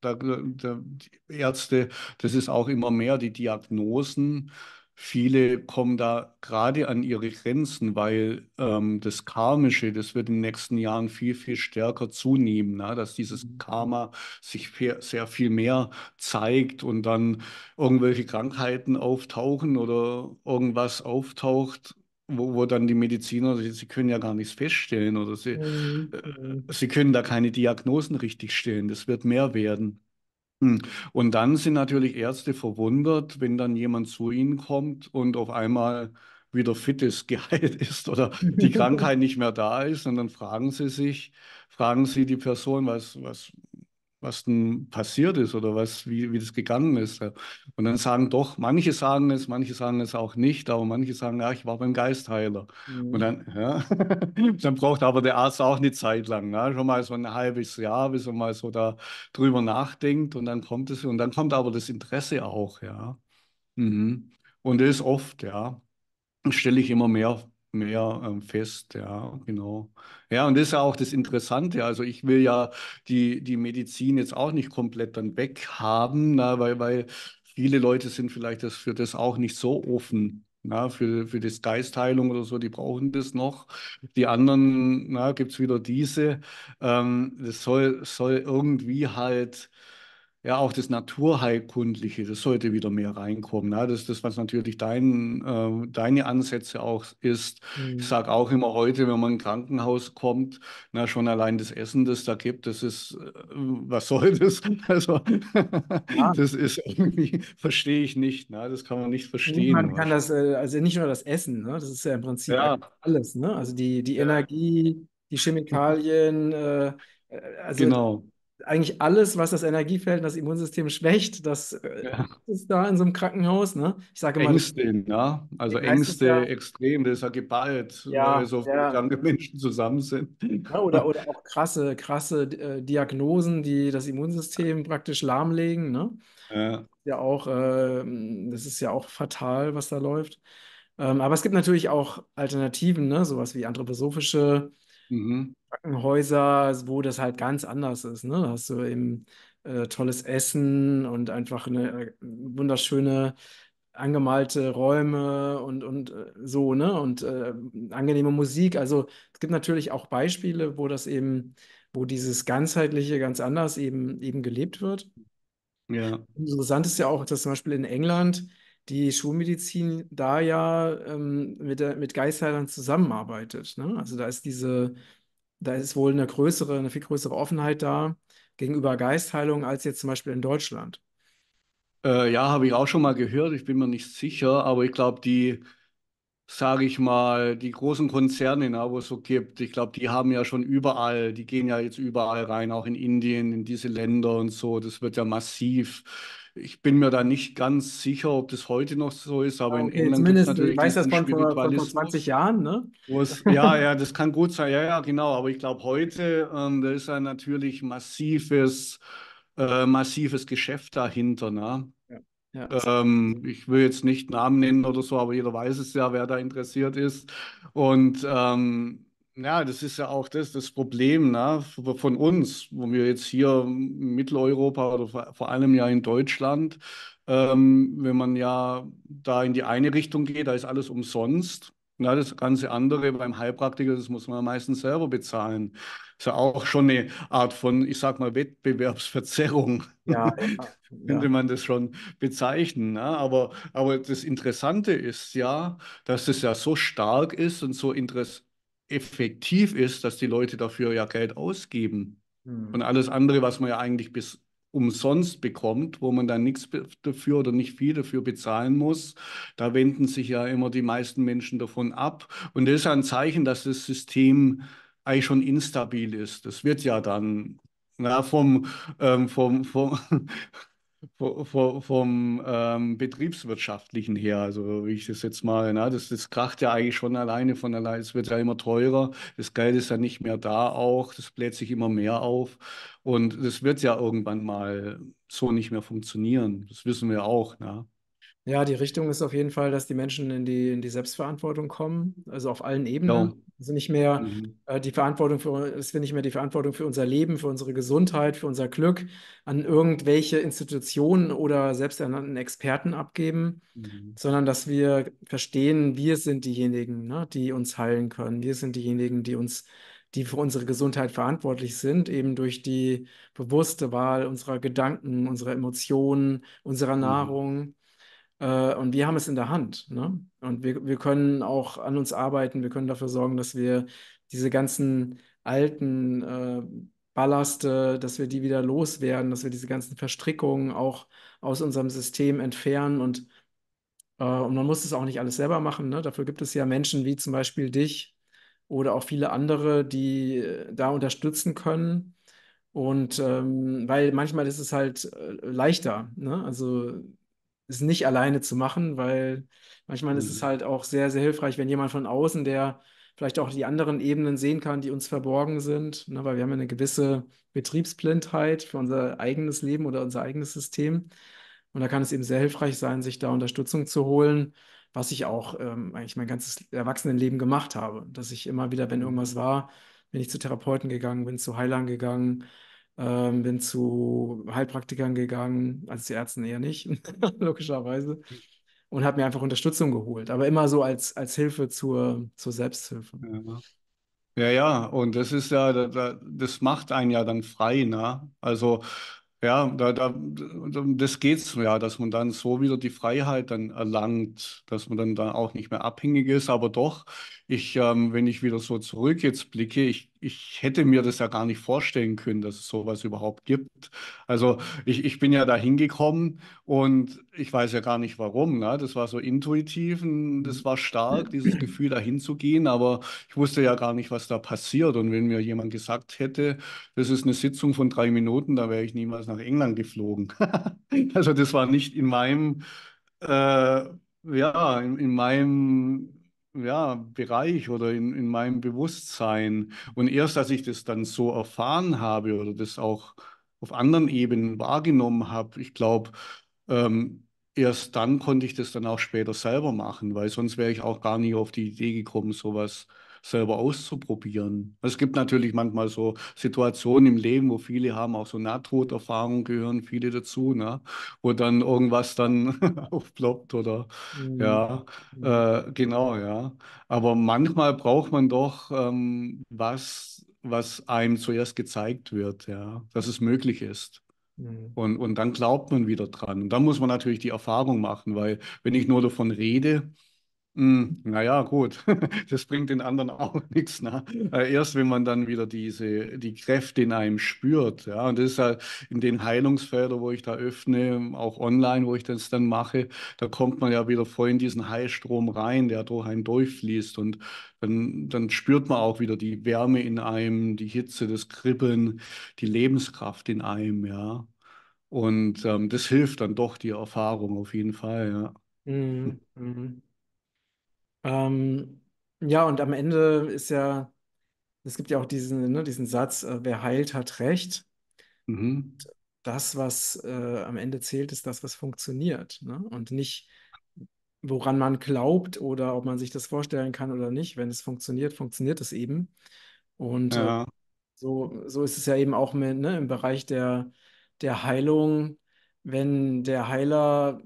da, da, die Ärzte, das ist auch immer mehr die Diagnosen viele kommen da gerade an ihre Grenzen, weil ähm, das Karmische, das wird in den nächsten Jahren viel, viel stärker zunehmen, ne? dass dieses mhm. Karma sich sehr viel mehr zeigt und dann irgendwelche Krankheiten auftauchen oder irgendwas auftaucht. Wo, wo dann die Mediziner, sie, sie können ja gar nichts feststellen oder sie, mhm. äh, mhm. sie können da keine Diagnosen richtig stellen. Das wird mehr werden. Hm. Und dann sind natürlich Ärzte verwundert, wenn dann jemand zu ihnen kommt und auf einmal wieder fit ist, <laughs> geheilt ist oder die Krankheit <laughs> nicht mehr da ist. Und dann fragen sie sich, fragen sie die Person, was, was, was denn passiert ist oder was, wie, wie das gegangen ist. Und dann sagen doch, manche sagen es, manche sagen es auch nicht, aber manche sagen, ja, ah, ich war beim Geistheiler. Mhm. Und dann, ja, <laughs> dann braucht aber der Arzt auch eine Zeit lang, ne? schon mal so ein halbes Jahr, bis er mal so da drüber nachdenkt und dann kommt es, und dann kommt aber das Interesse auch, ja. Mhm. Und das ist oft, ja, stelle ich immer mehr mehr ähm, fest, ja, genau. Ja, und das ist ja auch das Interessante. Also ich will ja die, die Medizin jetzt auch nicht komplett dann weghaben, na, ne, weil, weil viele Leute sind vielleicht das, für das auch nicht so offen. Na, ne, für, für das Geistheilung oder so, die brauchen das noch. Die anderen, gibt es wieder diese. Ähm, das soll, soll irgendwie halt ja auch das Naturheilkundliche, das sollte wieder mehr reinkommen. Ne? Das ist das, was natürlich dein, äh, deine Ansätze auch ist. Mhm. Ich sage auch immer heute, wenn man ins Krankenhaus kommt, na, schon allein das Essen, das da gibt, das ist, äh, was soll <laughs> das? Also, ja. <laughs> das ist verstehe ich nicht. Ne? Das kann man nicht verstehen. Man kann das, äh, also nicht nur das Essen, ne? das ist ja im Prinzip ja. alles. Ne? Also die, die Energie, die mhm. Chemikalien, äh, äh, also genau eigentlich alles, was das Energiefeld und das Immunsystem schwächt, das äh, ja. ist da in so einem Krankenhaus. Ne? Ich sage mal, Ängste, ja. Also Ängste, ja, extrem, das ist ja geballt, ne? ja, weil so ja. kranke Menschen zusammen sind. oder, oder auch krasse, krasse äh, Diagnosen, die das Immunsystem praktisch lahmlegen. Ne? Ja. ja auch, äh, das ist ja auch fatal, was da läuft. Ähm, aber es gibt natürlich auch Alternativen, ne? sowas wie anthroposophische mhm. Krankenhäuser, wo das halt ganz anders ist. Ne? Da hast du eben äh, tolles Essen und einfach eine äh, wunderschöne angemalte Räume und, und äh, so, ne? Und äh, angenehme Musik. Also es gibt natürlich auch Beispiele, wo das eben, wo dieses Ganzheitliche ganz anders eben, eben gelebt wird. Ja. Interessant ist ja auch, dass zum Beispiel in England die Schulmedizin da ja ähm, mit, der, mit Geistheilern zusammenarbeitet. Ne? Also da ist diese da ist wohl eine größere, eine viel größere Offenheit da gegenüber Geistheilung als jetzt zum Beispiel in Deutschland. Äh, ja, habe ich auch schon mal gehört, ich bin mir nicht sicher, aber ich glaube, die, sage ich mal, die großen Konzerne, na, wo es so gibt, ich glaube, die haben ja schon überall, die gehen ja jetzt überall rein, auch in Indien, in diese Länder und so, das wird ja massiv ich bin mir da nicht ganz sicher, ob das heute noch so ist, aber ah, okay, in England zumindest, natürlich ich weiß das von vor, vor 20 Jahren, ne? Es, <laughs> ja, ja, das kann gut sein, ja, ja, genau. Aber ich glaube, heute, ähm, da ist ja natürlich massives, äh, massives Geschäft dahinter, ne? Ja. Ja. Ähm, ich will jetzt nicht Namen nennen oder so, aber jeder weiß es ja, wer da interessiert ist. Und ähm, ja, das ist ja auch das, das Problem ne, von uns, wo wir jetzt hier in Mitteleuropa oder vor allem ja in Deutschland, ähm, wenn man ja da in die eine Richtung geht, da ist alles umsonst. Ja, das ganze andere beim Heilpraktiker, das muss man meistens selber bezahlen. Ist ja auch schon eine Art von, ich sag mal, Wettbewerbsverzerrung. Ja, <laughs> ja, Könnte man das schon bezeichnen. Ne? Aber, aber das Interessante ist ja, dass das ja so stark ist und so interessant effektiv ist, dass die Leute dafür ja Geld ausgeben. Mhm. Und alles andere, was man ja eigentlich bis umsonst bekommt, wo man dann nichts dafür oder nicht viel dafür bezahlen muss. Da wenden sich ja immer die meisten Menschen davon ab. Und das ist ein Zeichen, dass das System eigentlich schon instabil ist. Das wird ja dann na, vom, ähm, vom, vom vom, ähm, betriebswirtschaftlichen her, also wie ich das jetzt mal, na, ne? das, das kracht ja eigentlich schon alleine von alleine, es wird ja immer teurer, das Geld ist ja nicht mehr da auch, das bläht sich immer mehr auf und das wird ja irgendwann mal so nicht mehr funktionieren, das wissen wir auch. Na. Ne? Ja, die Richtung ist auf jeden Fall, dass die Menschen in die, in die Selbstverantwortung kommen, also auf allen Ebenen. Genau. Also nicht mehr mhm. äh, die Verantwortung für, dass wir nicht mehr die Verantwortung für unser Leben, für unsere Gesundheit, für unser Glück an irgendwelche Institutionen oder selbsternannten Experten abgeben, mhm. sondern dass wir verstehen, wir sind diejenigen, ne, die uns heilen können. Wir sind diejenigen, die uns, die für unsere Gesundheit verantwortlich sind, eben durch die bewusste Wahl unserer Gedanken, unserer Emotionen, unserer mhm. Nahrung. Äh, und wir haben es in der Hand. Ne? Und wir, wir können auch an uns arbeiten, wir können dafür sorgen, dass wir diese ganzen alten äh, Ballaste, dass wir die wieder loswerden, dass wir diese ganzen Verstrickungen auch aus unserem System entfernen und äh, und man muss es auch nicht alles selber machen. Ne? Dafür gibt es ja Menschen wie zum Beispiel dich oder auch viele andere, die äh, da unterstützen können. Und ähm, weil manchmal ist es halt äh, leichter. Ne? Also es nicht alleine zu machen, weil manchmal mhm. ist es mhm. halt auch sehr, sehr hilfreich, wenn jemand von außen, der vielleicht auch die anderen Ebenen sehen kann, die uns verborgen sind, ne, weil wir haben ja eine gewisse Betriebsblindheit für unser eigenes Leben oder unser eigenes System. Und da kann es eben sehr hilfreich sein, sich da Unterstützung zu holen, was ich auch ähm, eigentlich mein ganzes Erwachsenenleben gemacht habe, dass ich immer wieder, wenn irgendwas mhm. war, bin ich zu Therapeuten gegangen, bin zu Heilern gegangen, ähm, bin zu Heilpraktikern gegangen, also die Ärzten eher nicht, <laughs> logischerweise. Und habe mir einfach Unterstützung geholt, aber immer so als, als Hilfe zur, zur Selbsthilfe. Ja. ja, ja, und das ist ja, das macht einen ja dann frei, ne? Also, ja, da, da, das geht's ja, dass man dann so wieder die Freiheit dann erlangt, dass man dann da auch nicht mehr abhängig ist, aber doch ich, ähm, wenn ich wieder so zurück jetzt blicke, ich, ich hätte mir das ja gar nicht vorstellen können, dass es sowas überhaupt gibt. Also ich, ich bin ja da hingekommen und ich weiß ja gar nicht warum. Ne? Das war so intuitiv und das war stark, dieses Gefühl, dahin zu gehen, aber ich wusste ja gar nicht, was da passiert. Und wenn mir jemand gesagt hätte, das ist eine Sitzung von drei Minuten, da wäre ich niemals nach England geflogen. <laughs> also das war nicht in meinem, äh, ja, in, in meinem ja, Bereich oder in, in meinem Bewusstsein. Und erst als ich das dann so erfahren habe oder das auch auf anderen Ebenen wahrgenommen habe, ich glaube, ähm, erst dann konnte ich das dann auch später selber machen, weil sonst wäre ich auch gar nicht auf die Idee gekommen, sowas äh, selber auszuprobieren. Es gibt natürlich manchmal so Situationen im Leben, wo viele haben auch so Nahtoderfahrungen, gehören viele dazu, ne? wo dann irgendwas dann <laughs> aufploppt oder mhm. ja, mhm. äh, genau, ja. Aber manchmal braucht man doch ähm, was, was einem zuerst gezeigt wird, ja, dass es möglich ist. Mhm. Und, und dann glaubt man wieder dran. Und dann muss man natürlich die Erfahrung machen, weil wenn ich nur davon rede, hm, naja, gut, <laughs> das bringt den anderen auch <laughs> nichts. Ne? Äh, erst wenn man dann wieder diese, die Kräfte in einem spürt. Ja? Und das ist halt in den Heilungsfeldern, wo ich da öffne, auch online, wo ich das dann mache, da kommt man ja wieder voll in diesen Heilstrom rein, der durch einen durchfließt. Und dann, dann spürt man auch wieder die Wärme in einem, die Hitze, das Kribbeln, die Lebenskraft in einem, ja. Und ähm, das hilft dann doch die Erfahrung auf jeden Fall, ja. Mhm. Mhm. Ähm, ja, und am Ende ist ja, es gibt ja auch diesen, ne, diesen Satz, äh, wer heilt, hat Recht. Mhm. Das, was äh, am Ende zählt, ist das, was funktioniert. Ne? Und nicht, woran man glaubt oder ob man sich das vorstellen kann oder nicht. Wenn es funktioniert, funktioniert es eben. Und äh, ja. so, so ist es ja eben auch mit, ne, im Bereich der, der Heilung. Wenn der Heiler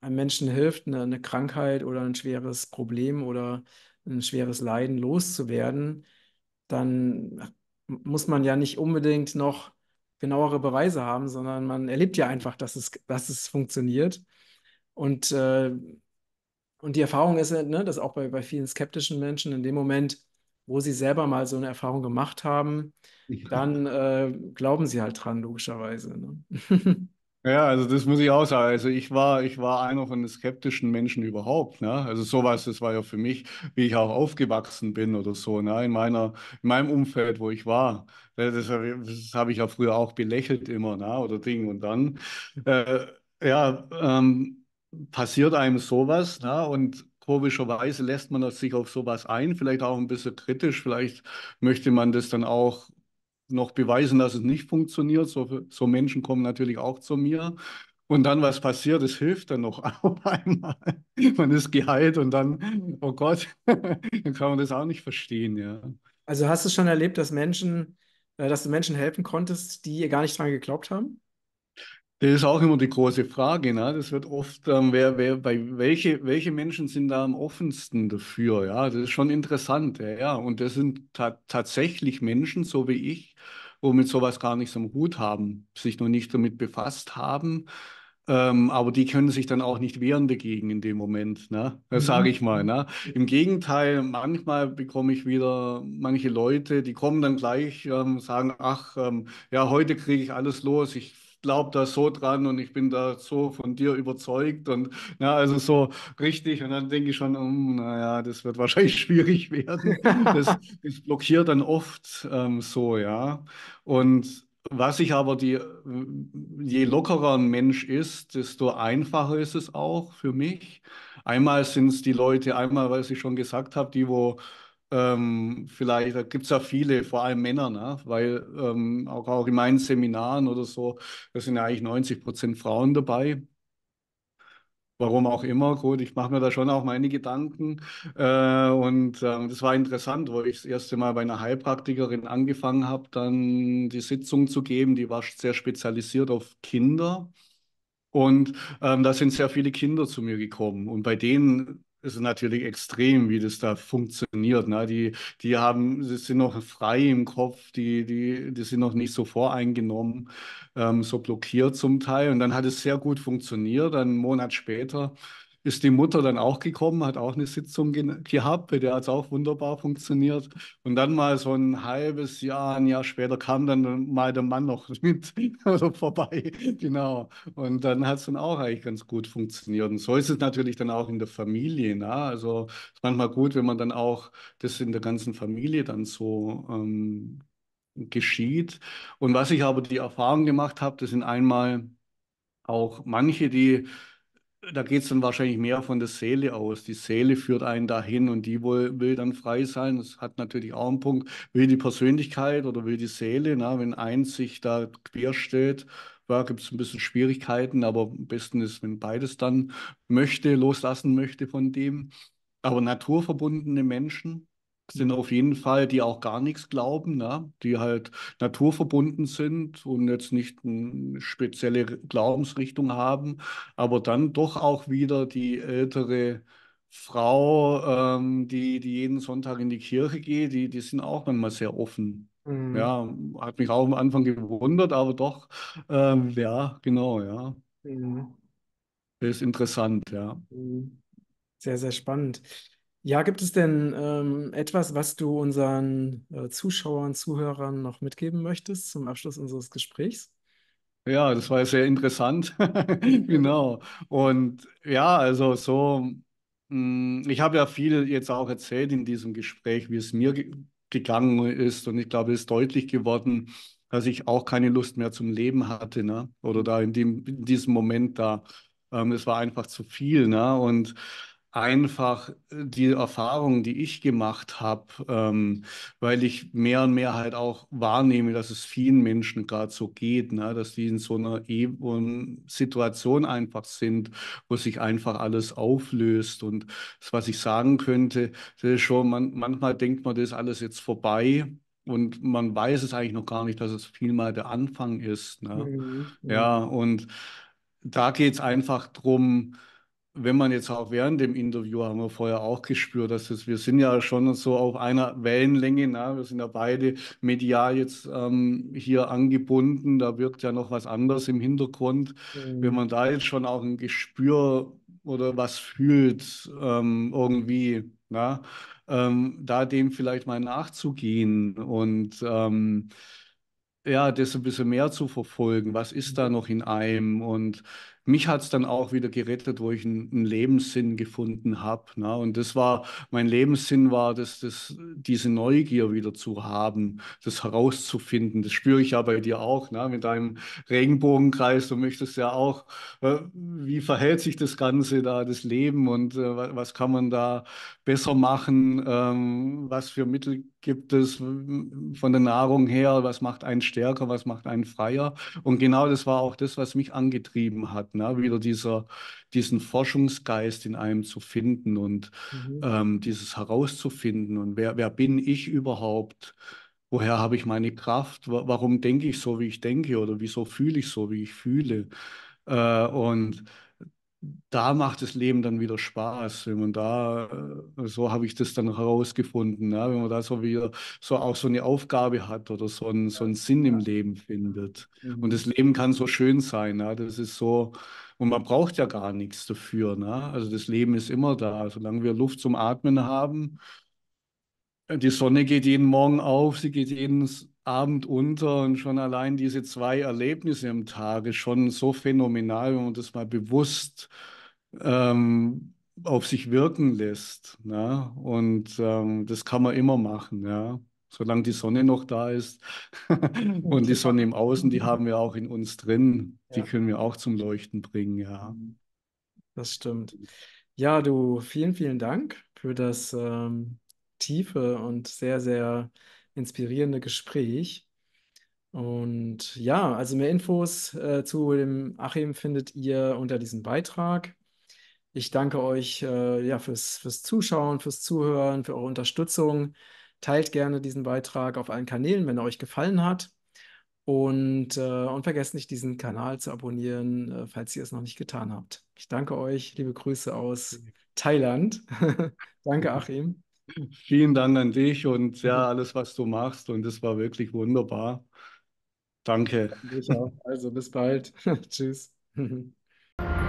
einem Menschen hilft, eine, eine, Krankheit oder ein schweres Problem oder ein schweres Leiden loszuwerden, dann muss man ja nicht unbedingt noch genauere Beweise haben, sondern man erlebt ja einfach, dass es, dass es funktioniert. Und, äh, und die Erfahrung ist, halt, ne, dass auch bei, bei vielen skeptischen Menschen in dem Moment, wo sie selber mal so eine Erfahrung gemacht haben, dann äh, glauben sie halt dran, logischerweise. Ne? <laughs> Ja, also das muss ich auch sagen. Also ich war, ich war einer von den skeptischen Menschen überhaupt. Ne? Also sowas, das war ja für mich, wie ich auch aufgewachsen bin oder so, ne? in meiner, in meinem Umfeld, wo ich war. Das, das habe ich ja früher auch belächelt immer, ne? oder Ding. Und dann, äh, ja, ähm, passiert einem sowas, ne? und komischerweise lässt man sich auf sowas ein, vielleicht auch ein bisschen kritisch, vielleicht möchte man das dann auch noch beweisen, dass es nicht funktioniert. So, so Menschen kommen natürlich auch zu mir. Und dann, was passiert, es hilft dann noch <laughs> auf einmal. Man ist geheilt und dann, oh Gott, <laughs> dann kann man das auch nicht verstehen, ja. Also hast du schon erlebt, dass Menschen, äh, dass du Menschen helfen konntest, die ihr gar nicht dran geglaubt haben? Das ist auch immer die große Frage. Ne? Das wird oft, ähm, wer, wer, bei welche, welche Menschen sind da am offensten dafür? Ja, das ist schon interessant. Ja, ja. Und das sind ta tatsächlich Menschen, so wie ich, womit sowas gar nichts am Hut haben, sich noch nicht damit befasst haben. Ähm, aber die können sich dann auch nicht wehren dagegen in dem Moment, ne? Das sage mhm. ich mal. Ne? Im Gegenteil, manchmal bekomme ich wieder manche Leute, die kommen dann gleich, ähm, sagen, ach, ähm, ja, heute kriege ich alles los, ich glaube da so dran und ich bin da so von dir überzeugt und ja, also so richtig. Und dann denke ich schon, um, hm, naja, das wird wahrscheinlich <laughs> schwierig werden. Das, das blockiert dann oft ähm, so, ja. Und was ich aber, die, je lockerer ein Mensch ist, desto einfacher ist es auch für mich. Einmal sind es die Leute, einmal, was ich schon gesagt habe, die, wo ähm, vielleicht, da gibt es ja viele, vor allem Männer, ne? weil ähm, auch, auch in meinen Seminaren oder so, da sind ja eigentlich 90 Prozent Frauen dabei. Warum auch immer, gut, ich mache mir da schon auch meine Gedanken. Äh, und ähm, das war interessant, wo ich das erste Mal bei einer Heilpraktikerin angefangen habe, dann die Sitzung zu geben. Die war sehr spezialisiert auf Kinder. Und ähm, da sind sehr viele Kinder zu mir gekommen. Und bei denen ist natürlich extrem, wie das da funktioniert. Ne? Die, die haben, die sind noch frei im Kopf, die, die, die sind noch nicht so voreingenommen, ähm, so blockiert zum Teil. Und dann hat es sehr gut funktioniert. einen Monat später ist die Mutter dann auch gekommen, hat auch eine Sitzung ge gehabt, bei der hat es auch wunderbar funktioniert. Und dann mal so ein halbes Jahr, ein Jahr später kam dann mal der Mann noch <laughs> mit also vorbei. Genau. Und dann hat es dann auch eigentlich ganz gut funktioniert. Und so ist es natürlich dann auch in der Familie. Na? Ne? Also ist manchmal gut, wenn man dann auch das in der ganzen Familie dann so ähm, geschieht. Und was ich aber die Erfahrung gemacht habe, das sind einmal auch manche, die da geht es dann wahrscheinlich mehr von der Seele aus. Die Seele führt einen dahin und die will, will, dann frei sein. Das hat natürlich auch einen Punkt. Will die Persönlichkeit oder will die Seele, na, wenn eins sich da quer steht, ja, gibt es ein bisschen Schwierigkeiten, aber am besten ist, wenn beides dann möchte, loslassen möchte von dem. Aber naturverbundene Menschen, sind auf jeden Fall, die auch gar nichts glauben, ne? die halt naturverbunden sind und jetzt nicht eine spezielle Glaubensrichtung haben, aber dann doch auch wieder die ältere Frau, ähm, die, die jeden Sonntag in die Kirche geht, die, die sind auch manchmal sehr offen. Mhm. Ja, hat mich auch am Anfang gewundert, aber doch, ähm, ja, genau, ja. Mhm. Das ist interessant, ja. Mhm. Sehr, sehr spannend. Ja, gibt es denn ähm, etwas, was du unseren äh, Zuschauern, Zuhörern noch mitgeben möchtest zum Abschluss unseres Gesprächs? Ja, das war sehr interessant. <laughs> genau. Und ja, also so, mh, mm, ich habe ja viel jetzt auch erzählt in diesem Gespräch, wie es mir gegangen ist. Und ich glaube, es ist deutlich geworden, dass ich auch keine Lust mehr zum Leben hatte, ne? Oder da in, dem, in diesem Moment da. Ähm, es war einfach zu viel, ne? Und einfach äh, die Erfahrung, die ich gemacht habe, ähm, weil ich mehr und mehr halt auch wahrnehme, dass es vielen Menschen gerade so geht, ne? dass die in so einer e Situation einfach sind, wo sich einfach alles auflöst. Und das, was ich sagen könnte, das ist schon, man, manchmal denkt man, das ist alles jetzt vorbei. Und man weiß es eigentlich noch gar nicht, dass es vielmal der Anfang ist. Ne? Mhm, mhm. ja. und da geht es einfach darum, wenn man jetzt auch während dem Interview haben wir vorher auch gespürt, dass es, wir sind ja schon so auf einer Wellenlänge, na? wir sind ja beide medial jetzt ähm, hier angebunden, da wirkt ja noch was anderes im Hintergrund. Mhm. Wenn man da jetzt schon auch ein Gespür oder was fühlt, ähm, irgendwie, na? Ähm, da dem vielleicht mal nachzugehen und ähm, ja, das ein bisschen mehr zu verfolgen. Was ist da noch in einem? Und mich hat es dann auch wieder gerettet, wo ich einen, einen Lebenssinn gefunden habe. Ne? Und das war, mein Lebenssinn war, dass, dass diese Neugier wieder zu haben, das herauszufinden. Das spüre ich ja bei dir auch, ne? mit deinem Regenbogenkreis. Du möchtest ja auch, äh, wie verhält sich das Ganze da, das Leben und äh, was kann man da besser machen, ähm, was für Mittel gibt es äh, von der Nahrung her, was macht einen stärker, was macht einen freier. Und genau das war auch das, was mich angetrieben hat, ne? wieder dieser, diesen Forschungsgeist in einem zu finden und mhm. ähm, dieses herauszufinden und wer, wer bin ich überhaupt? Woher habe ich meine Kraft? Warum denke ich so, wie ich denke oder wieso fühle ich so, wie ich fühle? Äh, und da macht das Leben dann wieder Spaß, wenn man da, äh, so habe ich das dann herausgefunden, ja, wenn man da so wieder so auch so eine Aufgabe hat oder so einen, so einen Sinn im Leben findet. Mhm. Und das Leben kann so schön sein, ja, das ist so, und man braucht ja gar nichts dafür. Ne? Also das Leben ist immer da, solange wir Luft zum Atmen haben. Die Sonne geht jeden Morgen auf, sie geht jeden Abend unter und schon allein diese zwei Erlebnisse im Tage schon so phänomenal, wenn man das mal bewusst ähm, auf sich wirken lässt. Ne? Und ähm, das kann man immer machen, ja. Solange die Sonne noch da ist <laughs> und die Sonne im Außen, die haben wir auch in uns drin. Die ja. können wir auch zum Leuchten bringen, ja. Das stimmt. Ja, du, vielen, vielen Dank für das ähm, tiefe und sehr, sehr inspirierende Gespräch. Und ja, also mehr Infos äh, zu dem Achim findet ihr unter diesem Beitrag. Ich danke euch äh, ja, fürs, fürs Zuschauen, fürs Zuhören, für eure Unterstützung. Teilt gerne diesen Beitrag auf allen Kanälen, wenn er euch gefallen hat. Und, äh, und vergesst nicht, diesen Kanal zu abonnieren, äh, falls ihr es noch nicht getan habt. Ich danke euch. Liebe Grüße aus Thailand. <laughs> danke, Achim. Vielen Dank an dich und ja, alles, was du machst. Und es war wirklich wunderbar. Danke. Also bis bald. <laughs> Tschüss. <laughs>